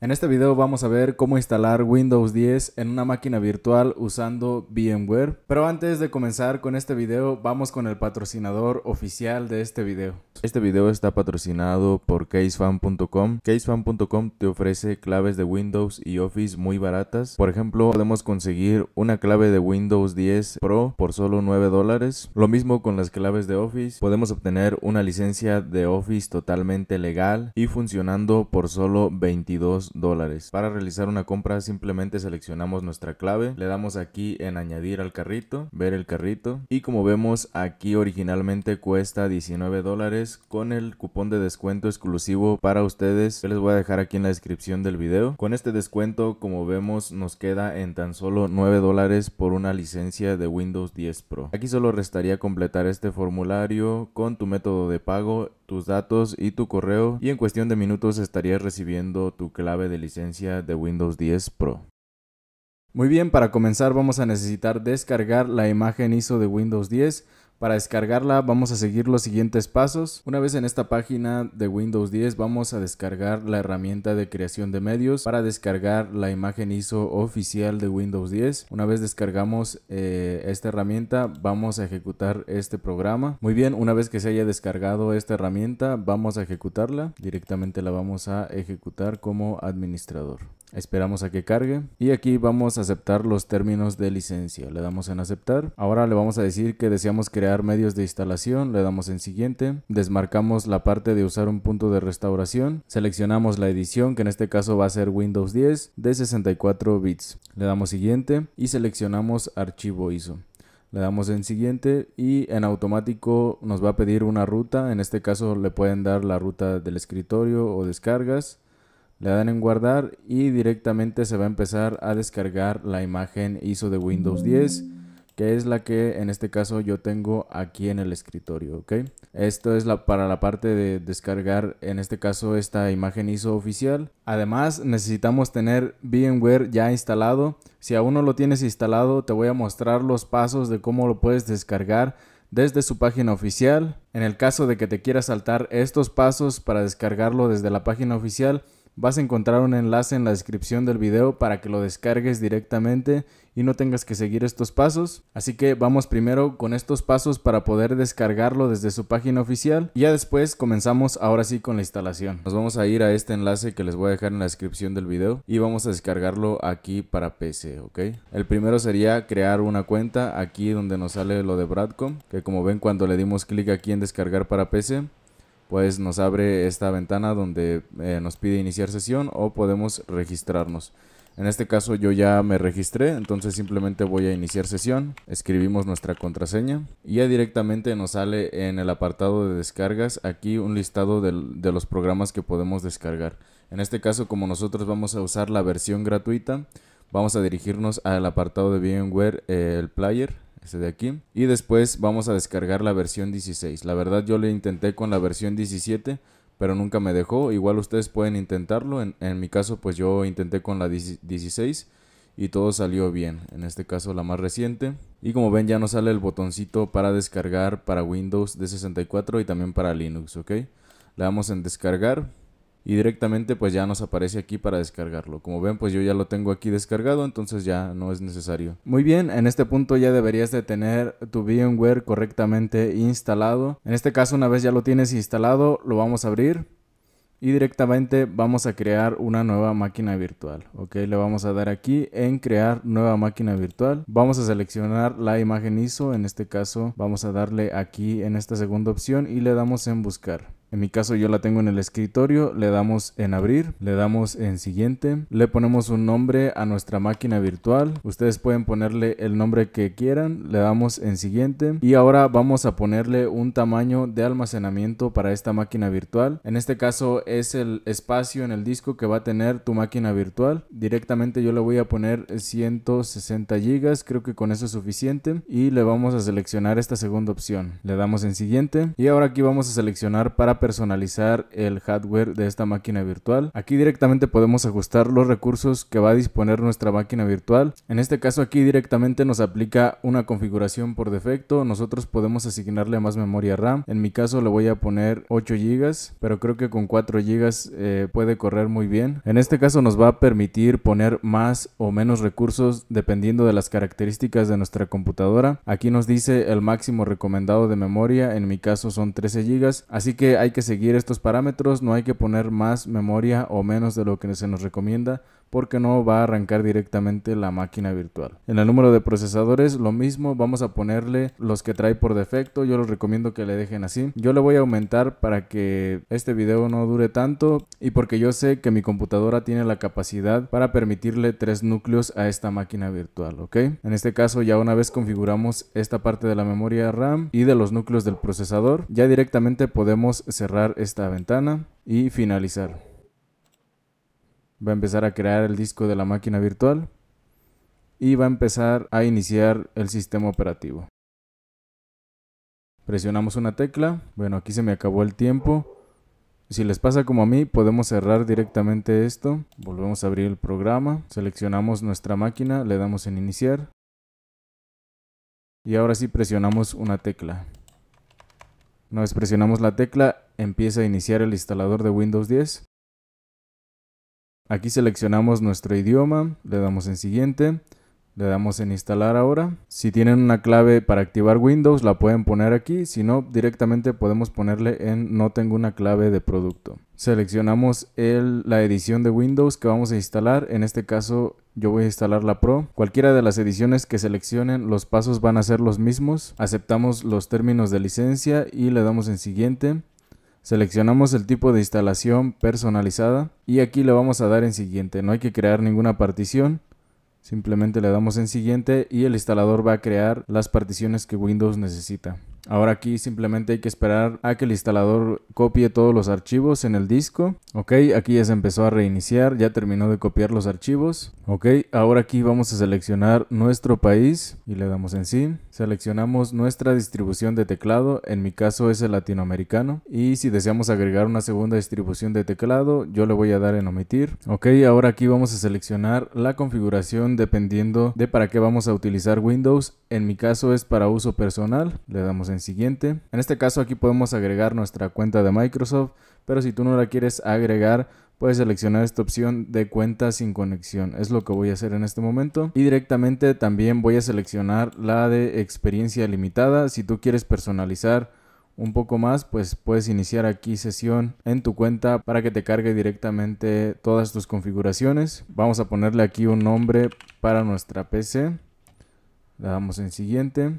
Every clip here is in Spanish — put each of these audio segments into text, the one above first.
En este video vamos a ver cómo instalar Windows 10 en una máquina virtual usando VMware. Pero antes de comenzar con este video, vamos con el patrocinador oficial de este video. Este video está patrocinado por casefan.com. Casefan.com te ofrece claves de Windows y Office muy baratas. Por ejemplo, podemos conseguir una clave de Windows 10 Pro por solo 9 dólares. Lo mismo con las claves de Office. Podemos obtener una licencia de Office totalmente legal y funcionando por solo 22 dólares. Para realizar una compra simplemente seleccionamos nuestra clave, le damos aquí en añadir al carrito, ver el carrito y como vemos aquí originalmente cuesta 19 dólares con el cupón de descuento exclusivo para ustedes que les voy a dejar aquí en la descripción del video. Con este descuento como vemos nos queda en tan solo 9 dólares por una licencia de Windows 10 Pro. Aquí solo restaría completar este formulario con tu método de pago tus datos y tu correo y en cuestión de minutos estarías recibiendo tu clave de licencia de Windows 10 Pro. Muy bien, para comenzar vamos a necesitar descargar la imagen ISO de Windows 10 para descargarla vamos a seguir los siguientes pasos. Una vez en esta página de Windows 10 vamos a descargar la herramienta de creación de medios para descargar la imagen ISO oficial de Windows 10. Una vez descargamos eh, esta herramienta vamos a ejecutar este programa. Muy bien, una vez que se haya descargado esta herramienta vamos a ejecutarla. Directamente la vamos a ejecutar como administrador. Esperamos a que cargue y aquí vamos a aceptar los términos de licencia. Le damos en aceptar. Ahora le vamos a decir que deseamos crear medios de instalación, le damos en siguiente, desmarcamos la parte de usar un punto de restauración, seleccionamos la edición que en este caso va a ser Windows 10 de 64 bits, le damos siguiente y seleccionamos archivo ISO. Le damos en siguiente y en automático nos va a pedir una ruta, en este caso le pueden dar la ruta del escritorio o descargas. Le dan en guardar y directamente se va a empezar a descargar la imagen ISO de Windows 10 que es la que en este caso yo tengo aquí en el escritorio, ¿ok? Esto es la, para la parte de descargar, en este caso, esta imagen ISO oficial. Además, necesitamos tener VMware ya instalado. Si aún no lo tienes instalado, te voy a mostrar los pasos de cómo lo puedes descargar desde su página oficial. En el caso de que te quieras saltar estos pasos para descargarlo desde la página oficial, Vas a encontrar un enlace en la descripción del video para que lo descargues directamente y no tengas que seguir estos pasos. Así que vamos primero con estos pasos para poder descargarlo desde su página oficial. Y ya después comenzamos ahora sí con la instalación. Nos vamos a ir a este enlace que les voy a dejar en la descripción del video y vamos a descargarlo aquí para PC, ¿ok? El primero sería crear una cuenta aquí donde nos sale lo de Bradcom, que como ven cuando le dimos clic aquí en descargar para PC, pues nos abre esta ventana donde eh, nos pide iniciar sesión o podemos registrarnos. En este caso yo ya me registré, entonces simplemente voy a iniciar sesión, escribimos nuestra contraseña y ya directamente nos sale en el apartado de descargas aquí un listado de, los programas que podemos descargar. En este caso como nosotros vamos a usar la versión gratuita, vamos a dirigirnos al apartado de VMware, eh, el player, este de aquí. Y después vamos a descargar la versión 16. La verdad yo le intenté con la versión 17, pero nunca me dejó. Igual ustedes pueden intentarlo. En, mi caso, pues yo intenté con la 16 y todo salió bien. En este caso la más reciente. Y como ven ya nos sale el botoncito para descargar para Windows de 64 y también para Linux, ¿ok? Le damos en descargar y directamente pues ya nos aparece aquí para descargarlo. Como ven pues yo ya lo tengo aquí descargado, entonces ya no es necesario. Muy bien, en este punto ya deberías de tener tu VMware correctamente instalado. En este caso una vez ya lo tienes instalado, lo vamos a abrir y directamente vamos a crear una nueva máquina virtual ok le vamos a dar aquí en crear nueva máquina virtual vamos a seleccionar la imagen ISO en este caso vamos a darle aquí en esta segunda opción y le damos en buscar en mi caso yo la tengo en el escritorio, le damos en abrir, le damos en siguiente, le ponemos un nombre a nuestra máquina virtual, ustedes pueden ponerle el nombre que quieran, le damos en siguiente y ahora vamos a ponerle un tamaño de almacenamiento para esta máquina virtual, en este caso es el espacio en el disco que va a tener tu máquina virtual, directamente yo le voy a poner 160 gigas, creo que con eso es suficiente y le vamos a seleccionar esta segunda opción, le damos en siguiente y ahora aquí vamos a seleccionar para personalizar el hardware de esta máquina virtual. Aquí directamente podemos ajustar los recursos que va a disponer nuestra máquina virtual. En este caso aquí directamente nos aplica una configuración por defecto. Nosotros podemos asignarle más memoria RAM. En mi caso le voy a poner 8 GB, pero creo que con 4 GB eh, puede correr muy bien. En este caso nos va a permitir poner más o menos recursos dependiendo de las características de nuestra computadora. Aquí nos dice el máximo recomendado de memoria. En mi caso son 13 GB. Así que hay hay que seguir estos parámetros, no hay que poner más memoria o menos de lo que se nos recomienda porque no va a arrancar directamente la máquina virtual. En el número de procesadores lo mismo, vamos a ponerle los que trae por defecto, yo los recomiendo que le dejen así. Yo le voy a aumentar para que este video no dure tanto y porque yo sé que mi computadora tiene la capacidad para permitirle tres núcleos a esta máquina virtual, ¿ok? En este caso ya una vez configuramos esta parte de la memoria RAM y de los núcleos del procesador, ya directamente podemos cerrar esta ventana y finalizar va a empezar a crear el disco de la máquina virtual y va a empezar a iniciar el sistema operativo. Presionamos una tecla, bueno aquí se me acabó el tiempo. Si les pasa como a mí, podemos cerrar directamente esto. Volvemos a abrir el programa, seleccionamos nuestra máquina, le damos en iniciar. Y ahora sí presionamos una tecla. Una vez presionamos la tecla, empieza a iniciar el instalador de Windows 10. Aquí seleccionamos nuestro idioma, le damos en siguiente, le damos en instalar ahora. Si tienen una clave para activar Windows la pueden poner aquí, si no directamente podemos ponerle en no tengo una clave de producto. Seleccionamos la edición de Windows que vamos a instalar, en este caso yo voy a instalar la Pro. Cualquiera de las ediciones que seleccionen, los pasos van a ser los mismos. Aceptamos los términos de licencia y le damos en siguiente. Seleccionamos el tipo de instalación personalizada y aquí le vamos a dar en siguiente. No hay que crear ninguna partición. Simplemente le damos en siguiente y el instalador va a crear las particiones que Windows necesita. Ahora aquí simplemente hay que esperar a que el instalador copie todos los archivos en el disco. Ok, aquí ya se empezó a reiniciar, ya terminó de copiar los archivos. Ok, ahora aquí vamos a seleccionar nuestro país y le damos en sí. Seleccionamos nuestra distribución de teclado, en mi caso es el latinoamericano. Y si deseamos agregar una segunda distribución de teclado, yo le voy a dar en omitir. Ok, ahora aquí vamos a seleccionar la configuración dependiendo de para qué vamos a utilizar Windows. En mi caso es para uso personal, le damos en siguiente. En este caso aquí podemos agregar nuestra cuenta de Microsoft, pero si tú no la quieres agregar, puedes seleccionar esta opción de cuenta sin conexión. Es lo que voy a hacer en este momento. Y directamente también voy a seleccionar la de experiencia limitada. Si tú quieres personalizar un poco más, pues puedes iniciar aquí sesión en tu cuenta para que te cargue directamente todas tus configuraciones. Vamos a ponerle aquí un nombre para nuestra PC. Le damos en siguiente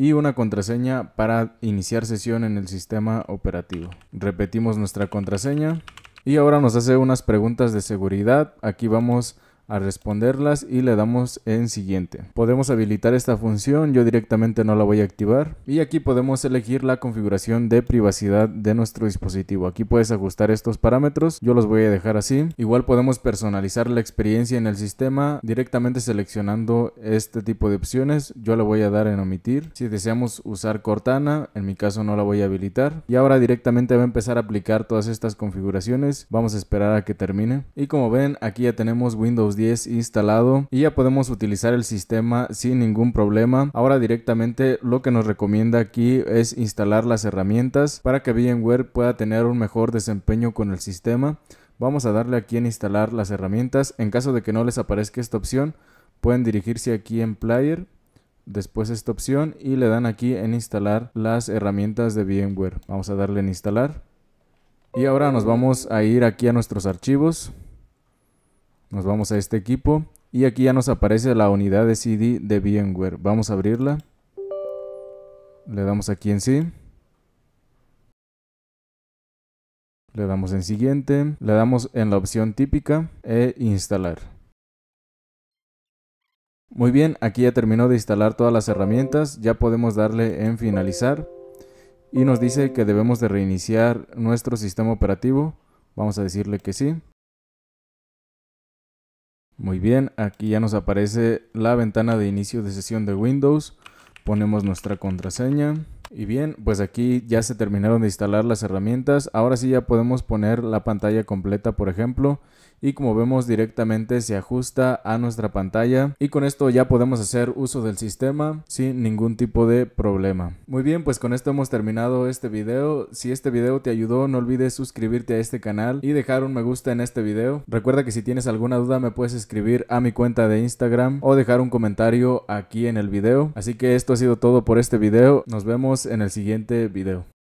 y una contraseña para iniciar sesión en el sistema operativo. Repetimos nuestra contraseña y ahora nos hace unas preguntas de seguridad. Aquí vamos a responderlas y le damos en siguiente. Podemos habilitar esta función, yo directamente no la voy a activar y aquí podemos elegir la configuración de privacidad de nuestro dispositivo. Aquí puedes ajustar estos parámetros, yo los voy a dejar así. Igual podemos personalizar la experiencia en el sistema directamente seleccionando este tipo de opciones, yo le voy a dar en omitir. Si deseamos usar Cortana, en mi caso no la voy a habilitar y ahora directamente va a empezar a aplicar todas estas configuraciones. Vamos a esperar a que termine y como ven aquí ya tenemos Windows 10 instalado y ya podemos utilizar el sistema sin ningún problema. Ahora directamente lo que nos recomienda aquí es instalar las herramientas para que VMware pueda tener un mejor desempeño con el sistema. Vamos a darle aquí en instalar las herramientas. En caso de que no les aparezca esta opción, pueden dirigirse aquí en Player, después esta opción y le dan aquí en instalar las herramientas de VMware. Vamos a darle en instalar. Y ahora nos vamos a ir aquí a nuestros archivos. Nos vamos a este equipo y aquí ya nos aparece la unidad de CD de VMware. Vamos a abrirla. Le damos aquí en sí. Le damos en siguiente. Le damos en la opción típica e instalar. Muy bien, aquí ya terminó de instalar todas las herramientas. Ya podemos darle en finalizar. Y nos dice que debemos de reiniciar nuestro sistema operativo. Vamos a decirle que sí. Muy bien, aquí ya nos aparece la ventana de inicio de sesión de Windows. Ponemos nuestra contraseña. Y bien, pues aquí ya se terminaron de instalar las herramientas. Ahora sí ya podemos poner la pantalla completa, por ejemplo, y como vemos directamente se ajusta a nuestra pantalla y con esto ya podemos hacer uso del sistema sin ningún tipo de problema. Muy bien, pues con esto hemos terminado este video. Si este video te ayudó, no olvides suscribirte a este canal y dejar un me gusta en este video. Recuerda que si tienes alguna duda me puedes escribir a mi cuenta de Instagram o dejar un comentario aquí en el video. Así que esto ha sido todo por este video. Nos vemos en el siguiente video.